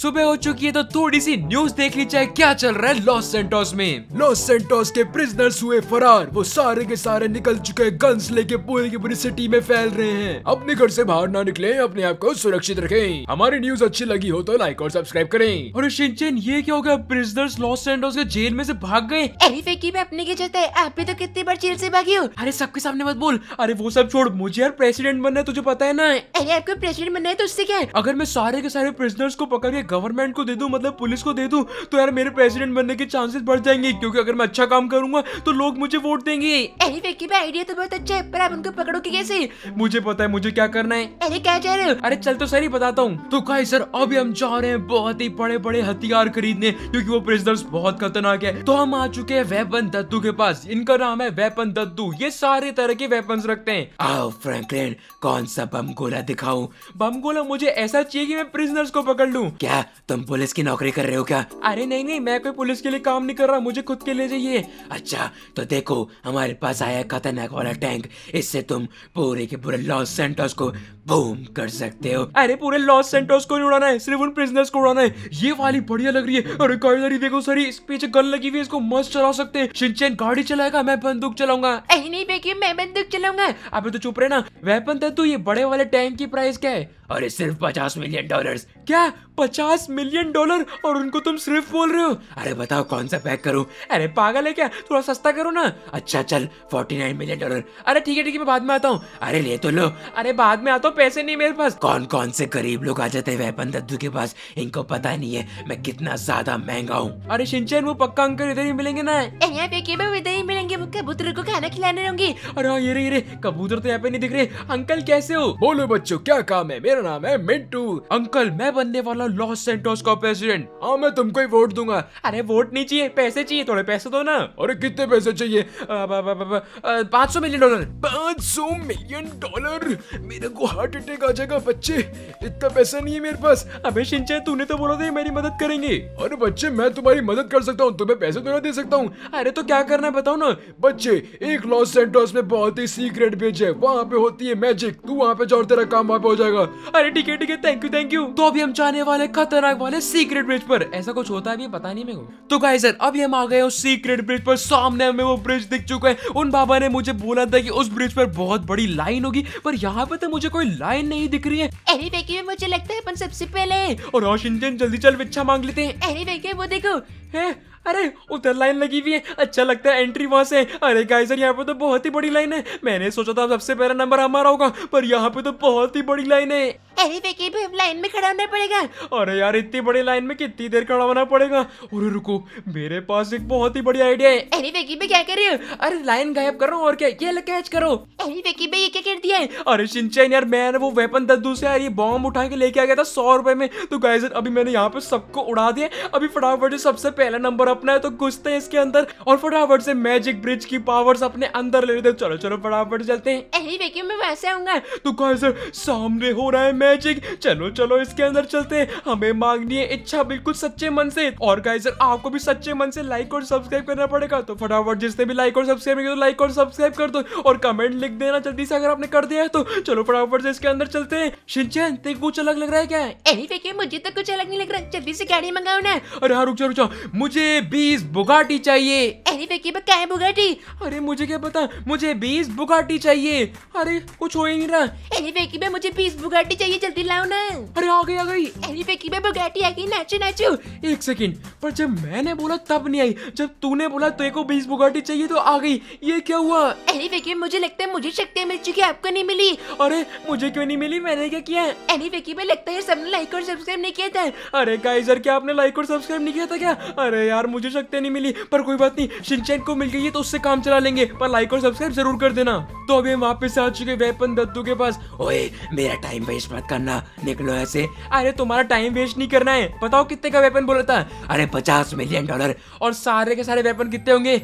सुबह हो चुकी है तो थोड़ी सी न्यूज देख ली चाहे क्या चल रहा है लॉस सेंटोस में लॉस सेंटोस के प्रिजनर्स हुए फरार वो सारे के सारे निकल चुके हैं गन्स लेके पूरी की पूरी सिटी में फैल रहे हैं अपने घर से बाहर ना निकले अपने आप को सुरक्षित रखें हमारी न्यूज अच्छी लगी हो तो लाइक और सब्सक्राइब करें और शिंचन ये क्या होगा प्रिजनर्स लॉस सेंटोस के जेल में से भाग गए अपने के चलते आप भी तो कितनी बार जेल से भागी हो अरे सबके सामने मत बोल अरे वो सब छोड़ मुझे यार प्रेसिडेंट बनना है तुझे पता है ना अरे आपको प्रेसिडेंट बनना है तो उससे क्या अगर मैं सारे के सारे प्रिजनर्स को पकड़ के मैं गवर्नमेंट को दे दूँ मतलब पुलिस को दे दूँ तो यार मेरे प्रेसिडेंट बनने के चांसेस बढ़ जाएंगे क्योंकि अगर मैं अच्छा काम करूंगा तो लोग मुझे वोट देंगे अरे आइडिया तो बहुत अच्छा है पर आप उनको पकड़ोगे कैसे मुझे पता है मुझे क्या करना है अरे क्या चाह रहे हो अरे चल तो सर ही बताता हूँ तो कहा सर अभी हम जा रहे हैं बहुत ही बड़े बड़े हथियार खरीदने क्योंकि वो प्रिजनर्स बहुत खतरनाक है तो हम आ चुके हैं वेपन दत्तू के पास इनका नाम है वेपन दत्तू ये सारे तरह के वेपन रखते हैं आओ फ्रैंकलिन कौन सा बम गोला दिखाऊं बम गोला मुझे ऐसा चाहिए कि मैं प्रिजनर्स को पकड़ लूं क्या क्या तुम पुलिस की नौकरी कर रहे हो क्या अरे नहीं नहीं मैं कोई पुलिस के लिए काम नहीं कर रहा मुझे खुद के लिए चाहिए अच्छा तो देखो हमारे पास आया खतरनाक वाला टैंक इससे तुम पूरे के पूरे लॉस सेंटर्स को बूम कर सकते हो अरे पूरे लॉस सेंटर्स को नहीं उड़ाना है सिर्फ उन प्रिजनर्स को उड़ाना है ये वाली बढ़िया लग रही है अरे गाड़ी देखो सर इस पीछे गन लगी हुई है इसको मस्त चला सकते हैं गाड़ी चलाएगा मैं बंदूक चलाऊंगा नहीं बेकी मैं बंदूक चलाऊंगा अभी तो चुप रहे ना वेपन था तू ये बड़े वाले टैंक की प्राइस क्या है अरे सिर्फ पचास मिलियन डॉलर्स क्या पचास मिलियन डॉलर और उनको तुम सिर्फ बोल रहे हो अरे बताओ कौन सा पैक करूं अरे पागल है क्या थोड़ा सस्ता करो ना अच्छा चल फोर्टी नाइन मिलियन डॉलर अरे ठीक है ठीक है मैं बाद में आता हूँ अरे ले तो लो अरे बाद में आता हूँ पैसे नहीं मेरे पास कौन कौन से गरीब लोग आ जाते हैं वेपन दद्दू के पास इनको पता नहीं है मैं कितना ज्यादा महंगा हूँ अरे सिंचन वो पक्का अंकल इधर ही मिलेंगे ना यहाँ पे इधर ही मिलेंगे वो कबूतर को खाना खिलाने होंगे अरे हाँ, ये रे ये कबूतर तो यहाँ पे नहीं दिख रहे अंकल कैसे हो बोलो बच्चों क्या काम है मेरा नाम है मिंटू अंकल मैं बनने वाला लॉस सेंटोस का प्रेसिडेंट हाँ मैं तुमको ही वोट दूंगा अरे वोट नहीं चाहिए पैसे चाहिए थोड़े पैसे दो ना अरे कितने पैसे चाहिए पाँच सौ मिलियन डॉलर पाँच सौ मिलियन डॉलर मेरे को हार्ट अटैक आ जाएगा बच्चे इतना पैसा नहीं है मेरे पास अबे शिंचे तूने तो बोला था मेरी मदद करेंगे अरे बच्चे मैं तुम्हारी मदद कर सकता हूँ तुम्हें पैसे तो थोड़ा दे सकता हूँ अरे तो क्या करना है बताओ ना बच्चे एक लॉस सेंटोस में बहुत ही सीक्रेट बीच है वहाँ पे होती है मैजिक तू वहाँ पे जाओ तेरा काम वहाँ पे हो जाएगा अरे ठीक है ठीक है थैंक यू थैंक यू तो अभी हम जाने वाले खतरनाक वाले सीक्रेट ब्रिज पर ऐसा कुछ होता है भी पता नहीं मेरे को तो गाय सर अभी हम आ गए उस सीक्रेट ब्रिज पर सामने हमें वो ब्रिज दिख चुका है उन बाबा ने मुझे बोला था कि उस ब्रिज पर बहुत बड़ी लाइन होगी पर यहाँ पे तो मुझे कोई लाइन नहीं दिख रही है अरे वेकी मुझे लगता है अपन सबसे पहले और रोशिन जल्दी चल विच्छा मांग लेते हैं अरे वेकी वो देखो है अरे उधर लाइन लगी हुई है अच्छा लगता है एंट्री वहां से अरे गाइजर यहाँ पे तो बहुत ही बड़ी लाइन है मैंने सोचा था सबसे पहला नंबर हमारा होगा पर यहाँ पे तो बहुत ही बड़ी लाइन है अरे भी लाइन में खड़ा होना पड़ेगा अरे यार इतनी बड़ी लाइन में कितनी देर खड़ा होना पड़ेगा अरे रुको मेरे पास एक बहुत ही बड़ी आइडिया है अरे विकी भी क्या कर रही हो अरे लाइन गायब करो और क्या ये कैच करो अरे विकी भाई ये क्या कर दिया है अरे शिनचैन यार मैंने वो वेपन दद्दू से यार ये बॉम्ब उठा के लेके आ गया था सौ रुपए में तो गाइजर अभी मैंने यहाँ पे सबको उड़ा दिया अभी फटाफट सबसे पहला नंबर अपना है तो घुसते हैं इसके अंदर और फटाफट से मैजिक ब्रिज की पावर्स अपने अंदर ले लेते हैं चलो चलो फटाफट चलते हैं अरे देखिए मैं वैसे आऊंगा तो कैसे सामने हो रहा है मैजिक चलो चलो इसके अंदर चलते हैं हमें मांगनी है इच्छा बिल्कुल सच्चे मन से और कैसे आपको भी सच्चे मन से लाइक और सब्सक्राइब करना पड़ेगा तो फटाफट जिसने भी लाइक और सब्सक्राइब किया तो लाइक और सब्सक्राइब कर दो और कमेंट लिख देना जल्दी से अगर आपने कर दिया है तो चलो फटाफट से इसके अंदर चलते हैं सिंचन ते कुछ अलग लग रहा है क्या देखिए मुझे तो कुछ अलग नहीं लग रहा जल्दी से गाड़ी मंगाओ ना अरे हाँ रुक जाओ रुक जाओ मुझे बीस बुगाटी चाहिए अरे क्या है बुगाटी अरे मुझे क्या पता मुझे बीस बुगाटी चाहिए अरे कुछ हो ही नहीं रहा अरे विकी भाई मुझे बीस बुगाटी चाहिए जल्दी लाओ ना अरे आ गई आ गई अरे विकी भाई बुगाटी आ गई नाचो नाचो एक सेकंड पर जब मैंने बोला तब नहीं आई जब तूने बोला तेरे को बीस बुगाटी चाहिए तो आ गई ये क्या हुआ अरे विकी मुझे लगता है मुझे शक्तियाँ मिल चुकी आपको नहीं मिली अरे मुझे क्यों नहीं मिली मैंने क्या किया अरे विकी भाई लगता है सबने लाइक और सब्सक्राइब नहीं किया था अरे गाइजर क्या आपने लाइक और सब्सक्राइब नहीं किया था क्या अरे यार मुझे शक्ति नहीं मिली पर कोई बात नहीं शिनचैन को मिल गई है तो उससे काम चला लेंगे पर लाइक और सब्सक्राइब जरूर कर देना तो अभी हम वापस आ चुके वेपन दत्तू के पास ओए मेरा टाइम वेस्ट मत करना निकलो ऐसे अरे तुम्हारा टाइम वेस्ट नहीं करना है बताओ कितने का वेपन बोला था अरे पचास मिलियन डॉलर और सारे के सारे वेपन कितने होंगे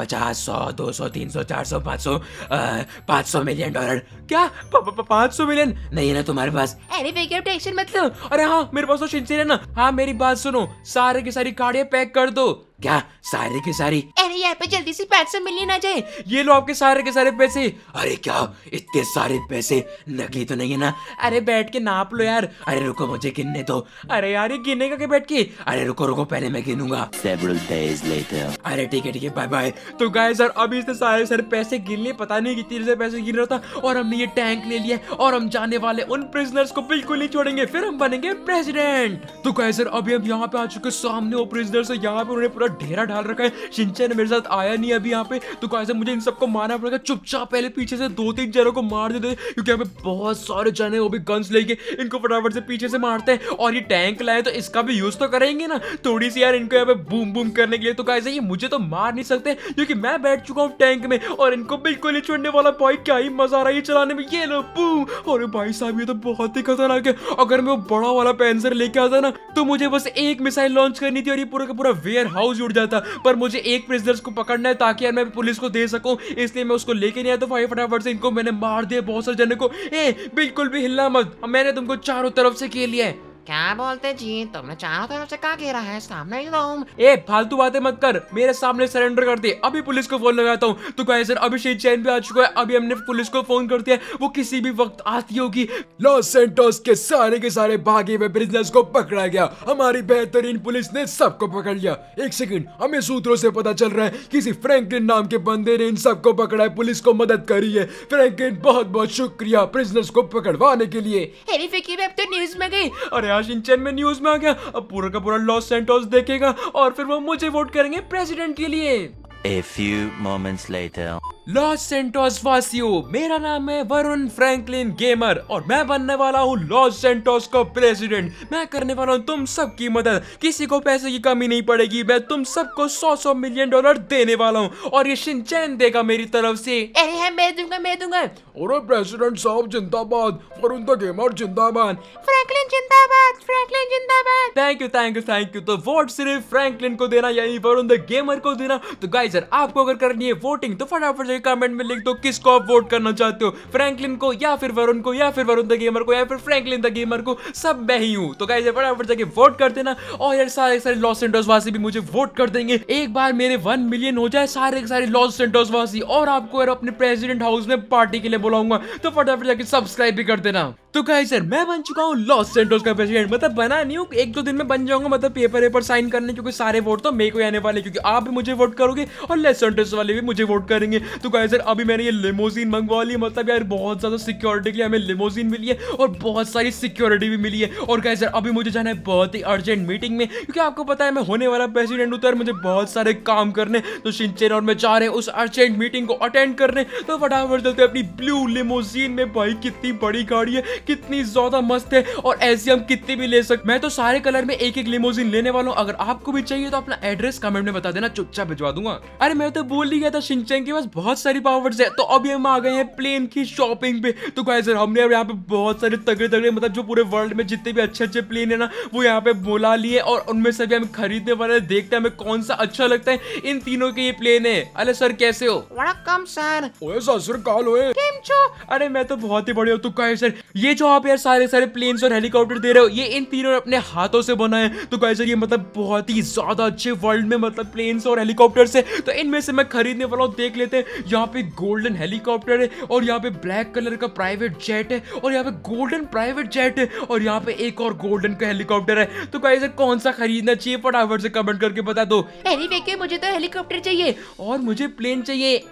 पचास सौ दो सौ तीन सौ चार सौ पाँच सौ पाँच सौ मिलियन डॉलर क्या पाँच सौ मिलियन नहीं है ना तुम्हारे पास अरे मतलब अरे हाँ मेरे पास तो शिनचैन है ना हाँ मेरी बात सुनो सारे की सारी गाड़ियाँ पैक कर दो क्या सारे के सारे अरे यार पे जल्दी से पैसे मिलने ना जाए ये लो आपके सारे के सारे पैसे अरे क्या इतने सारे पैसे नकली तो नहीं है ना अरे बैठ के नाप लो यार अरे रुको मुझे गिनने दो अरे यार ये गिनेगा के बैठ के अरे रुको रुको पहले मैं गिनूंगा सेवरल डेज लेटर अरे ठीक है ठीक है बाय बाय तो गाइस यार अभी इतने सारे सारे पैसे गिन लिए पता नहीं कितने से पैसे गिन रहा था और हमने ये टैंक ले लिया और हम जाने वाले उन प्रिजनर्स को बिल्कुल नहीं छोड़ेंगे फिर हम बनेंगे प्रेसिडेंट तो गाइस यार अभी हम यहाँ पे आ चुके सामने वो प्रिजनर्स है यहाँ पे उन्होंने पूरा डेरा डाल रखा है सिंचन मेरे साथ आया नहीं अभी यहाँ पे तो गाइस मुझे इन सबको मारना पड़ेगा चुपचाप पहले पीछे से दो तीन जनों को मार देते हैं क्योंकि यहाँ पे बहुत सारे जने वो भी गन्स लेके इनको फटाफट से पीछे से मारते हैं और ये टैंक लाए तो इसका भी यूज तो करेंगे ना थोड़ी सी यार इनको यहाँ पे बूम बूम करने के लिए तो गाइस ये मुझे तो मार नहीं सकते क्योंकि मैं बैठ चुका हूँ टैंक में और इनको बिल्कुल नहीं छोड़ने वाला भाई क्या ही मजा आ रहा है चलाने में ये लो बूम और भाई साहब ये तो बहुत ही खतरनाक है अगर मैं वो बड़ा वाला पेंसर लेके आता ना तो मुझे बस एक मिसाइल लॉन्च करनी थी और ये पूरा का पूरा वेयर हाउस रोज उड़ जाता पर मुझे एक प्रिजनर्स को पकड़ना है ताकि यार मैं पुलिस को दे सकूं इसलिए मैं उसको लेके नहीं आया तो भाई फटाफट से इनको मैंने मार दिया बहुत सारे जने को ए बिल्कुल भी हिलना मत मैंने तुमको चारों तरफ से खेल लिया है क्या बोलते जी तुमने चारों तरफ से क्या घेरा है सामने ही तो ए फालतू बातें मत कर मेरे सामने सरेंडर कर दे अभी पुलिस को फोन लगाता हूँ तो कहे सर अभिषेक जैन भी आ चुका है अभी हमने पुलिस को फोन कर दिया वो किसी भी वक्त आती होगी लॉस सेंटोस के सारे के सारे भागे हुए बिजनेस को पकड़ा गया हमारी बेहतरीन पुलिस ने सबको पकड़ लिया एक सेकंड हमें सूत्रों से पता चल रहा है किसी फ्रैंकलिन नाम के बंदे ने इन सबको पकड़ा है पुलिस को मदद करी है फ्रैंकलिन बहुत बहुत शुक्रिया प्रिजनर्स को पकड़वाने के लिए न्यूज तो में गई अरे नया सिंचन में न्यूज में आ गया अब पूरा का पूरा लॉस सेंटोस देखेगा और फिर वो मुझे वोट करेंगे प्रेसिडेंट के लिए A few moments later. Los Santos वासियो मेरा नाम है वरुण फ्रैंकलिन गेमर और मैं बनने वाला हूँ लॉस सेंटोस का प्रेसिडेंट मैं करने वाला हूँ तुम सबकी मदद किसी को पैसे की कमी नहीं पड़ेगी मैं तुम सबको सौ सौ मिलियन डॉलर देने वाला हूँ और ये शिनचैन देगा मेरी तरफ से अरे मैं दूंगा मैं दूंगा अरे प्रेसिडेंट साहब जिंदाबाद फरुंदा गेमर जिंदाबाद फ्रैंकलिन जिंदाबाद फ्रैंकलिन जिंदाबाद thank you thank you thank you तो वोट सिर्फ फ्रैंकलिन को देना यानी वरुण द गेमर को देना तो गाइस यार आपको अगर करनी है वोटिंग तो फटाफट से कमेंट में लिख दो किसको आप वोट करना चाहते हो फ्रैंकलिन को या फिर वरुण को या फिर वरुण द गेमर को या फिर फ्रैंकलिन द गेमर को सब मैं ही हूं तो गाइस यार फटाफट जाके वोट कर देना और यार सारे सारे लॉस सेंटर्स वासी भी मुझे वोट कर देंगे एक बार मेरे 1 मिलियन हो जाए सारे सारे लॉस सेंटर्स वासी और आपको यार अपने प्रेसिडेंट हाउस में पार्टी के लिए बुलाऊंगा तो फटाफट जाके सब्सक्राइब भी कर देना तो कहीं सर मैं बन चुका हूँ लॉस सेंटोस का प्रेसिडेंट मतलब बना नहीं हूँ एक दो दिन में बन जाऊंगा मतलब पेपर वेपर साइन करने क्योंकि सारे वोट तो मेरे को आने वाले क्योंकि आप भी मुझे वोट करोगे और लॉस सेंटोस वाले भी मुझे वोट करेंगे तो कहे सर अभी मैंने ये लिमोजिन मंगवा ली मतलब यार बहुत ज्यादा सिक्योरिटी के लिए हमें लिमोजिन मिली है और बहुत सारी सिक्योरिटी भी मिली है और कहे सर अभी मुझे जाना है बहुत ही अर्जेंट मीटिंग में क्योंकि आपको पता है मैं होने वाला प्रेसिडेंट हूँ तो मुझे बहुत सारे काम करने तो शिनचेन और मैं चाह रहे हैं उस अर्जेंट मीटिंग को अटेंड करने तो फटाफट चलते अपनी ब्लू ब्लू लिमोजीन में भाई कितनी बड़ी गाड़ी है कितनी ज्यादा मस्त है और ऐसी हम कितनी भी ले सकते मैं तो सारे कलर में एक एक लिमोजीन लेने वाला हूँ अगर आपको भी चाहिए तो अपना एड्रेस कमेंट में बता देना चुपचाप भिजवा दूंगा अरे मैं तो बोल ही गया था शिनचैन के पास बहुत सारी पावर्स है तो अभी हम आ गए हैं प्लेन की शॉपिंग पे तो कहा हमने यहाँ पे बहुत सारे तगड़े तगड़े मतलब जो पूरे वर्ल्ड में जितने भी अच्छे अच्छे प्लेन है ना वो यहाँ पे बोला लिए और उनमें से भी हम खरीदने वाले देखते हैं हमें कौन सा अच्छा लगता है इन तीनों के ये प्लेन है अरे सर कैसे हो वड़कम सर ओए ससुर काल ओए अच्छा अरे मैं तो बहुत ही बढ़िया तुक्का है सर ये जो आप यार सारे सारे प्लेन्स और हेलीकॉप्टर दे रहे हो ये इन तीनों ने अपने हाथों से बनाए तो कहे सर ये मतलब बहुत ही ज्यादा अच्छे वर्ल्ड में मतलब प्लेन्स और हेलीकॉप्टर से तो इनमें से मैं खरीदने वाला हूँ देख लेते हैं यहाँ पे गोल्डन हेलीकॉप्टर है और यहाँ पे ब्लैक कलर का प्राइवेट जेट है और यहाँ पे गोल्डन प्राइवेट जेट है और यहाँ पे एक और गोल्डन का हेलीकॉप्टर है तो कहे सर कौन सा खरीदना चाहिए फटाफट से कमेंट करके बता दो मुझे तो हेलीकॉप्टर चाहिए और मुझे प्लेन चाहिए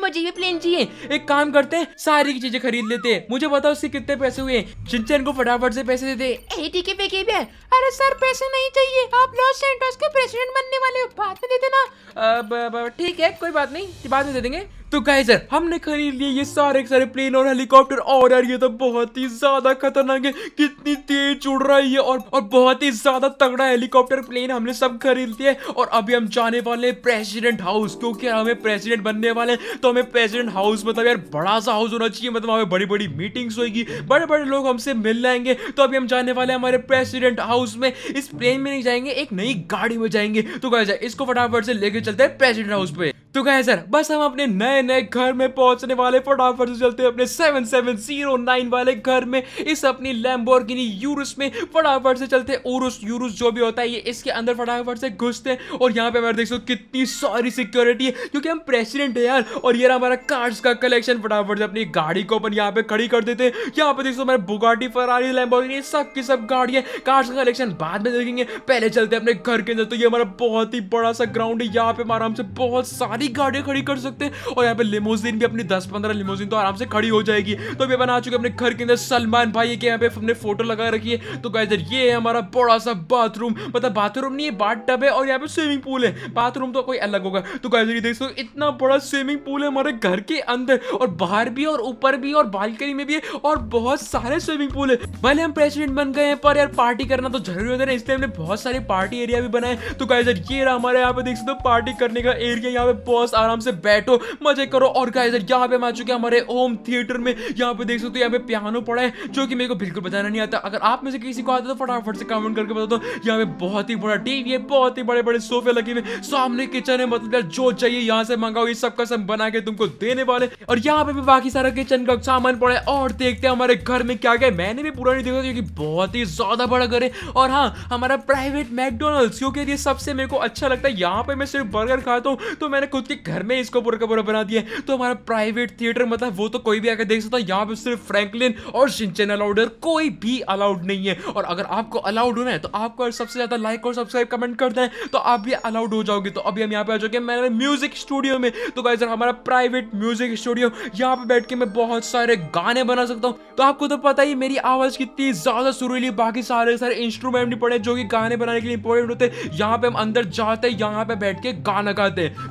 मुझे भी प्लेन चाहिए एक काम करते हैं सारी की चीजें खरीद लेते मुझे बताओ उसके कितने पैसे हुए चिंचन को फटाफट से पैसे देते अरे सर पैसे नहीं चाहिए आप लॉस के प्रेसिडेंट बनने वाले हो बाद में तो दे देना ठीक है कोई बात नहीं बाद में दे देंगे तो गाइज हमने खरीद लिए ये सारे सारे प्लेन और हेलीकॉप्टर और यार ये तो बहुत ही ज्यादा खतरनाक है कितनी तेज उड़ रही है और और बहुत ही ज्यादा तगड़ा हेलीकॉप्टर प्लेन हमने सब खरीद लिए और अभी हम जाने वाले प्रेसिडेंट हाउस क्योंकि हमें प्रेसिडेंट बनने वाले हैं तो हमें प्रेसिडेंट हाउस मतलब यार बड़ा सा हाउस होना चाहिए मतलब हमें बड़ी बड़ी मीटिंग्स होगी बड़े बड़े लोग हमसे मिल जाएंगे तो अभी हम जाने वाले हमारे प्रेसिडेंट हाउस में इस प्लेन में नहीं जाएंगे एक नई गाड़ी में जाएंगे तो गाय इसको फटाफट से लेके चलते हैं प्रेसिडेंट हाउस पे तो गाय सर बस हम अपने नए नए नए घर में पहुंचने वाले फटाफट से चलते अपने सेवन सेवन जीरो नाइन वाले घर में इस अपनी लैम्बोर्गिनी यूरस में फटाफट से चलते उरुस यूरुस जो भी होता है ये इसके अंदर फटाफट से घुसते हैं और यहाँ पे हमारे देख सकते कितनी सारी सिक्योरिटी है क्योंकि हम प्रेसिडेंट है यार और ये हमारा कार्ड्स का कलेक्शन फटाफट से अपनी गाड़ी को अपन यहाँ पे खड़ी कर देते हैं यहाँ पे देख सकते हमारे बुगाटी फरारी लैम्बोर्गिनी सब की सब गाड़ियाँ कार्ड्स का कलेक्शन बाद में देखेंगे पहले चलते अपने घर के अंदर तो ये हमारा बहुत ही बड़ा सा ग्राउंड है यहाँ पे हमारा हमसे बहुत सारी गाड़ियाँ खड़ी कर सकते हैं और यहाँ पे लिमोजिन भी अपनी दस पंद्रह लिमोजिन तो आराम से खड़ी हो जाएगी तो अभी अपन आ चुके अपने घर के अंदर सलमान भाई के यहाँ पे हमने फोटो लगा रखी है तो गाइज ये है हमारा बड़ा सा बाथरूम मतलब बाथरूम नहीं है बाट टब है और यहाँ पे स्विमिंग पूल है बाथरूम तो कोई अलग होगा तो गाइज ये देख सकते इतना बड़ा स्विमिंग पूल है हमारे घर के अंदर और बाहर भी और ऊपर भी और बालकनी में भी है और बहुत सारे स्विमिंग पूल है भले हम प्रेसिडेंट बन गए हैं पर यार पार्टी करना तो जरूरी होता है इसलिए हमने बहुत सारे पार्टी एरिया भी बनाए तो गाइज ये रहा हमारे यहाँ पे देख सकते हो पार्टी करने का एरिया यहाँ पे बहुत आराम से बैठो मजा चेक करो और गाइस यहाँ पे हम आ चुके हैं हमारे होम थिएटर में यहाँ पे देख सकते हो यहाँ पे पियानो पड़ा है जो कि मेरे को बिल्कुल बजाना नहीं आता अगर आप में से किसी को आता तो फटाफट से कमेंट करके बता दो यहाँ पे बहुत ही बड़ा टीवी है बहुत ही बड़े बड़े सोफे लगे हुए सामने किचन है मतलब जो चाहिए यहाँ से मंगाओ ये सब कसम बना के तुमको देने वाले और यहाँ पे भी बाकी सारा किचन का सामान पड़ा है और देखते हैं हमारे घर में क्या क्या मैंने भी पूरा नहीं देखा क्योंकि बहुत ही ज्यादा बड़ा घर है और हाँ हमारा प्राइवेट मैकडोनल्ड्स क्योंकि ये सबसे मेरे को अच्छा लगता है यहाँ पे मैं सिर्फ बर्गर खाता हूँ तो मैंने खुद के घर में इसको पूरा का पूरा बना दिए तो हमारा प्राइवेट थिएटर मतलब वो तो कोई भी आकर देख सकता है यहाँ पे सिर्फ फ्रैंकलिन और सिंचन अलाउड है कोई भी अलाउड नहीं है और अगर आपको अलाउड होना है तो आपको सबसे ज़्यादा लाइक और सब्सक्राइब कमेंट करना है तो आप भी अलाउड हो जाओगे तो अभी हम यहाँ पे आ जाओगे मैंने म्यूजिक स्टूडियो में तो सर हमारा प्राइवेट म्यूजिक स्टूडियो यहाँ पे बैठ के मैं बहुत सारे गाने बना सकता हूँ तो आपको तो पता ही मेरी आवाज कितनी ज्यादा सुरीली बाकी सारे सारे इंस्ट्रूमेंट भी पड़े जो कि गाने बनाने के लिए इंपॉर्टेंट होते हैं यहाँ पे हम अंदर जाते हैं यहाँ पे बैठ के गाना गाते हैं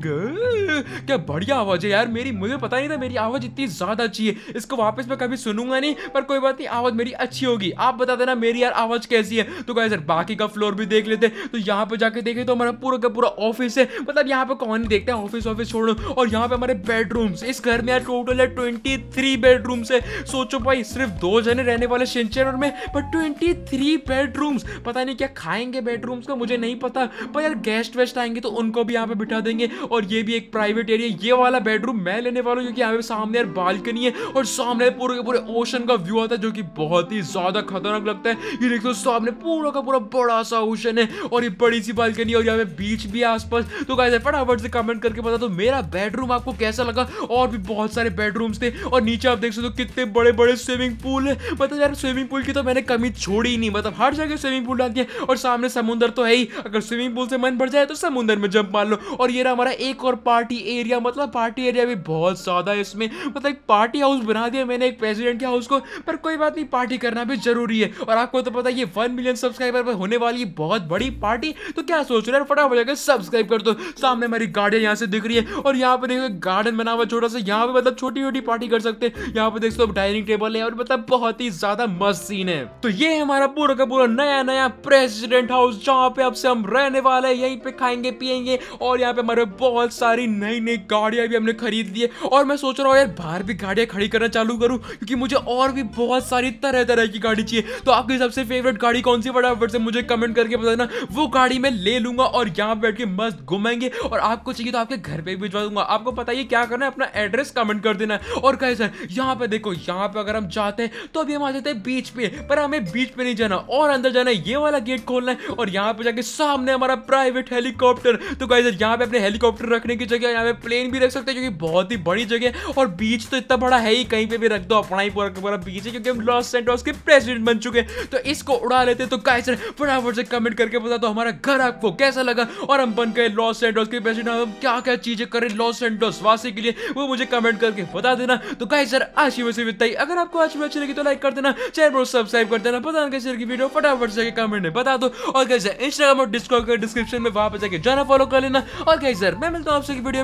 good. क्या बढ़िया आवाज है यार मेरी मुझे पता नहीं था मेरी आवाज इतनी ज्यादा अच्छी है इसको वापस मैं कभी सुनूंगा नहीं पर कोई बात नहीं आवाज मेरी अच्छी होगी आप बता देना मेरी यार आवाज कैसी है तो क्या सर बाकी का फ्लोर भी देख लेते तो यहाँ पे जाके देखे तो हमारा पूरा का पूरा ऑफिस है मतलब यहाँ पे कौन देखते हैं ऑफिस ऑफिस छोड़ो और यहाँ पे हमारे बेडरूम्स इस घर में यार टोटल है ट्वेंटी थ्री बेडरूम्स है सोचो भाई सिर्फ दो जने रहने वाले शिनचेनर में पर ट्वेंटी थ्री बेडरूम्स पता नहीं क्या खाएंगे बेडरूम्स का मुझे नहीं पता पर यार गेस्ट वेस्ट आएंगे तो उनको भी यहाँ पे बिठा देंगे और ये भी एक प्राइस प्राइवेट एरिया ये वाला बेडरूम मैं लेने वाला हूँ क्योंकि सामने यार बालकनी है और सामने पूरे पूरे ओशन का व्यू आता है जो कि बहुत ही ज्यादा खतरनाक लगता है ये देखो सामने पूरा का पूरा बड़ा सा ओशन है और ये बड़ी सी बालकनी और यहाँ पे बीच भी है आसपास तो गाइस फटाफट से कमेंट करके बता दो मेरा बेडरूम आपको कैसा लगा और भी बहुत सारे बेडरूम्स थे और नीचे आप देख सकते हो कितने बड़े बड़े स्विमिंग पूल है मतलब यार स्विमिंग पूल की तो मैंने कमी छोड़ी ही नहीं मतलब हर जगह स्विमिंग पूल डालती है और सामने समुद्र तो है ही अगर स्विमिंग पूल से मन भर जाए तो समुद्र में जंप मार लो और ये रहा हमारा एक और पार्टी पार्टी एरिया मतलब पार्टी एरिया भी बहुत ज़्यादा है इसमें मतलब एक पार्टी हाउस बना दिया मैंने एक प्रेसिडेंट के हाउस को पर कोई बात नहीं पार्टी करना भी जरूरी है और आपको तो पता है ये वन मिलियन सब्सक्राइबर पर होने वाली बहुत बड़ी पार्टी तो क्या सोच रहे हैं फटाफट जाकर सब्सक्राइब कर दो सामने हमारी गाड़ियाँ यहाँ से दिख रही है और यहाँ पर देखो गार्डन बना हुआ छोटा सा यहाँ पर मतलब छोटी छोटी पार्टी कर सकते हैं यहाँ पर देख सकते डाइनिंग टेबल है और मतलब बहुत ही ज्यादा मस्त सीन है तो ये हमारा पूरा का पूरा नया नया प्रेसिडेंट हाउस जहाँ पे अब से हम रहने वाले हैं यहीं पे खाएंगे पियेंगे और यहाँ पे हमारे बहुत सारी नई नई गाड़ियाँ भी हमने खरीद ली है और मैं सोच रहा हूँ यार बाहर भी गाड़ियाँ खड़ी करना चालू करूँ क्योंकि मुझे और भी बहुत सारी तरह तरह की गाड़ी चाहिए तो आपकी सबसे फेवरेट गाड़ी कौन सी फटाफट से मुझे कमेंट करके बताना वो गाड़ी मैं ले लूंगा और यहाँ बैठ के मस्त घुमाएंगे और आपको चाहिए तो आपके घर पर भी भिजवा दूंगा आपको पता ही क्या करना है अपना एड्रेस कमेंट कर देना है और कहे सर यहाँ पे देखो यहाँ पे अगर हम जाते हैं तो अभी हम आ जाते हैं बीच पे पर हमें बीच पे नहीं जाना और अंदर जाना है ये वाला गेट खोलना है और यहाँ पे जाके सामने हमारा प्राइवेट हेलीकॉप्टर तो कहे सर यहाँ पे अपने हेलीकॉप्टर रखने की जगह यहाँ पे प्लेन भी रख सकते हैं क्योंकि बहुत ही बड़ी जगह और बीच तो इतना बड़ा है ही कहीं पे भी रख दो अपना ही पूरा पूरा बीच है क्योंकि हम लॉस सेंटोस के प्रेसिडेंट बन चुके हैं तो इसको उड़ा लेते तो कैसे फटाफट से कमेंट करके बता दो हमारा घर आपको कैसा लगा और हम बन गए लॉस सेंटोस के प्रेसिडेंट हम क्या क्या चीजें करें लॉस सेंटोस वासी के लिए वो मुझे कमेंट करके बता देना तो कहीं सर आज ही वैसे बताइए अगर आपको आज अच्छी लगी तो लाइक कर देना चैनल को सब्सक्राइब कर देना पता कैसे की वीडियो फटाफट से कमेंट में बता दो और कैसे इंस्टाग्राम और डिस्कॉर्ड डिस्क्रिप्शन में वहां पर जाके जाना फॉलो कर लेना और कहीं सर मैं मिलता हूँ आपसे वीडियो